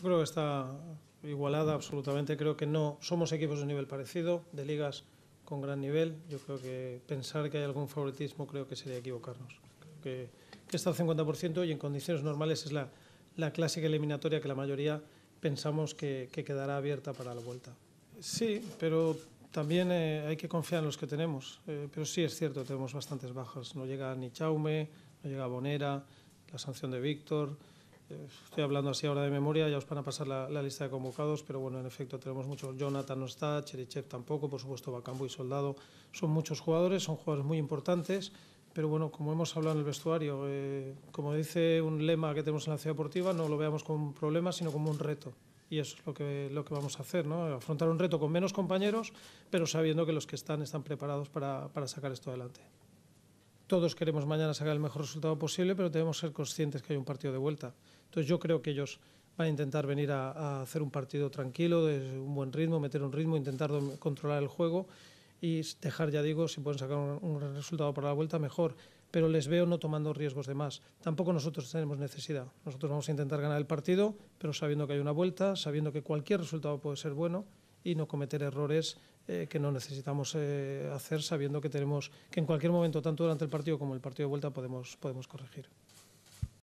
Yo creo que está igualada absolutamente. Creo que no somos equipos de nivel parecido, de ligas con gran nivel. Yo creo que pensar que hay algún favoritismo creo que sería equivocarnos. Creo que, está al 50% y en condiciones normales es la, clásica eliminatoria que la mayoría pensamos que, quedará abierta para la vuelta. Sí, pero también eh, hay que confiar en los que tenemos. Eh, pero sí es cierto, tenemos bastantes bajas. No llega ni Chaume, no llega Bonera, la sanción de Víctor estoy hablando así ahora de memoria, ya os van a pasar la, lista de convocados, pero bueno, en efecto tenemos muchos. Jonathan no está, Cherichev tampoco, por supuesto Bacambo y Soldado. Son muchos jugadores, son jugadores muy importantes, pero bueno, como hemos hablado en el vestuario, eh, como dice un lema que tenemos en la ciudad deportiva, no lo veamos como un problema, sino como un reto. Y eso es lo que, lo que vamos a hacer, ¿no? Afrontar un reto con menos compañeros, pero sabiendo que los que están están preparados para sacar esto adelante. Todos queremos mañana sacar el mejor resultado posible, pero debemos ser conscientes que hay un partido de vuelta. Entonces yo creo que ellos van a intentar venir a, hacer un partido tranquilo, de un buen ritmo, meter un ritmo, intentar controlar el juego y dejar, ya digo, si pueden sacar un, un, resultado para la vuelta, mejor. Pero les veo no tomando riesgos de más. Tampoco nosotros tenemos necesidad. Nosotros vamos a intentar ganar el partido, pero sabiendo que hay una vuelta, sabiendo que cualquier resultado puede ser bueno y no cometer errores eh, que no necesitamos eh, hacer sabiendo que tenemos que en cualquier momento, tanto durante el partido como el partido de vuelta, podemos, podemos corregir.